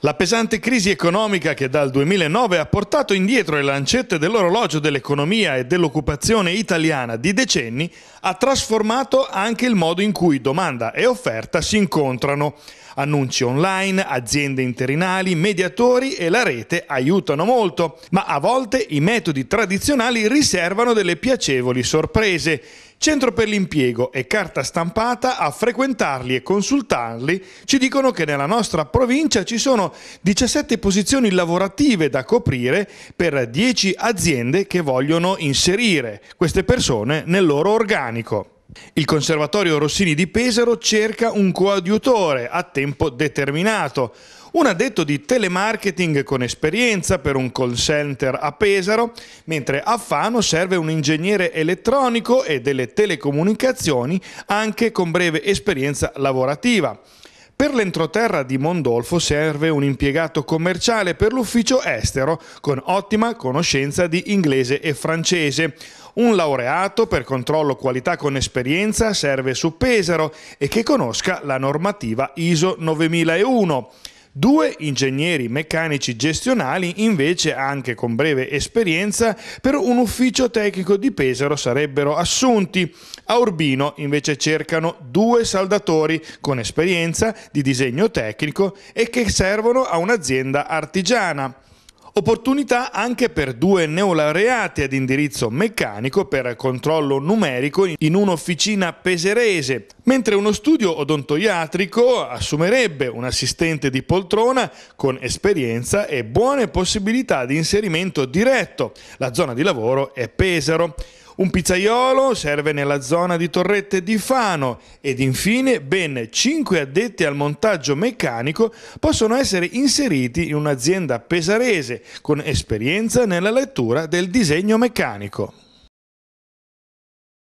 La pesante crisi economica che dal 2009 ha portato indietro le lancette dell'orologio dell'economia e dell'occupazione italiana di decenni ha trasformato anche il modo in cui domanda e offerta si incontrano. Annunci online, aziende interinali, mediatori e la rete aiutano molto, ma a volte i metodi tradizionali riservano delle piacevoli sorprese Centro per l'impiego e carta stampata a frequentarli e consultarli ci dicono che nella nostra provincia ci sono 17 posizioni lavorative da coprire per 10 aziende che vogliono inserire queste persone nel loro organico. Il Conservatorio Rossini di Pesaro cerca un coadiutore a tempo determinato. Un addetto di telemarketing con esperienza per un call center a Pesaro, mentre a Fano serve un ingegnere elettronico e delle telecomunicazioni anche con breve esperienza lavorativa. Per l'entroterra di Mondolfo serve un impiegato commerciale per l'ufficio estero con ottima conoscenza di inglese e francese. Un laureato per controllo qualità con esperienza serve su Pesaro e che conosca la normativa ISO 9001. Due ingegneri meccanici gestionali invece anche con breve esperienza per un ufficio tecnico di Pesaro sarebbero assunti. A Urbino invece cercano due saldatori con esperienza di disegno tecnico e che servono a un'azienda artigiana. Opportunità anche per due neolaureati ad indirizzo meccanico per controllo numerico in un'officina peserese, mentre uno studio odontoiatrico assumerebbe un assistente di poltrona con esperienza e buone possibilità di inserimento diretto. La zona di lavoro è Pesaro. Un pizzaiolo serve nella zona di Torrette di Fano ed infine ben 5 addetti al montaggio meccanico possono essere inseriti in un'azienda pesarese con esperienza nella lettura del disegno meccanico.